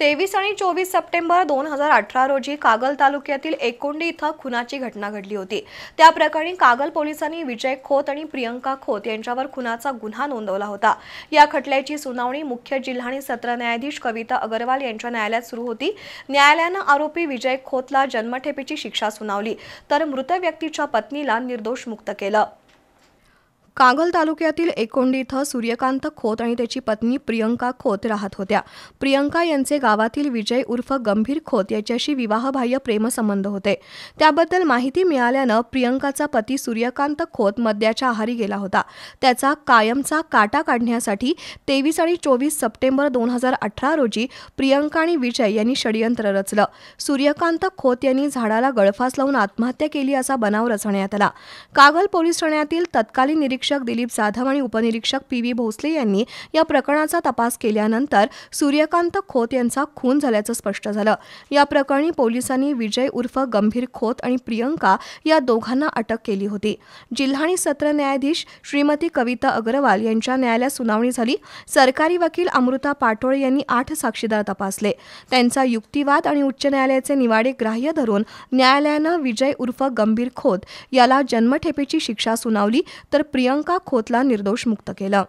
तेवीस आणि चोवीस सप्टेंबर दोन हजार अठरा रोजी कागल तालुक्यातील एकोंडी इथं खुनाची घटना घडली होती त्या प्रकरणी कागल पोलिसांनी विजय खोत आणि प्रियंका खोत यांच्यावर खुनाचा गुन्हा नोंदवला होता या खटल्याची सुनावणी मुख्य जिल्हा आणि सत्र न्यायाधीश कविता अग्रवाल यांच्या न्यायालयात सुरू होती न्यायालयानं आरोपी विजय खोतला जन्मठेपेची शिक्षा सुनावली तर मृत व्यक्तीच्या पत्नीला निर्दोष मुक्त केलं कागल तालुक्यातील एकोंडी इथं सूर्यकांत खोत आणि त्याची पत्नी प्रियंका खोत राहत होत्या प्रियंका यांचे गावातील विजय उर्फ गंभीर खोत याच्याशी विवाहबाह्य प्रेमसंबंध होते त्याबद्दल माहिती मिळाल्यानं प्रियंकाचा पती सूर्यकांत खोत मद्याच्या आहारी गेला होता त्याचा कायमचा काटा काढण्यासाठी तेवीस आणि चोवीस सप्टेंबर दोन हजार अठरा रोजी प्रियंका आणि विजय यांनी षडयंत्र रचलं सूर्यकांत खोत यांनी झाडाला गळफास लावून आत्महत्या केली असा बनाव रचण्यात आला कागल पोलीस ठाण्यातील तत्कालीन निरीक्षण निरीक्षक दिलीप जाधव आणि उपनिरीक्षक पी व्ही भोसले यांनी या प्रकरणाचा तपास केल्यानंतर सूर्यकांत खोत यांचा खून झाल्याचं स्पष्ट झालं या प्रकरणी पोलिसांनी विजय उर्फ गंभीर खोत आणि प्रियंका या दोघांना अटक केली होती जिल्हा आणि सत्र न्यायाधीश श्रीमती कविता अग्रवाल यांच्या न्यायालयात सुनावणी झाली सरकारी वकील अमृता पाटोळे यांनी आठ साक्षीदार तपासले त्यांचा युक्तिवाद आणि उच्च न्यायालयाचे निवाडे ग्राह्य धरून न्यायालयानं विजय उर्फ गंभीर खोत याला जन्मठेपेची शिक्षा सुनावली तर प्रिय प्रियंका खोतला निर्दोष मुक्त केलं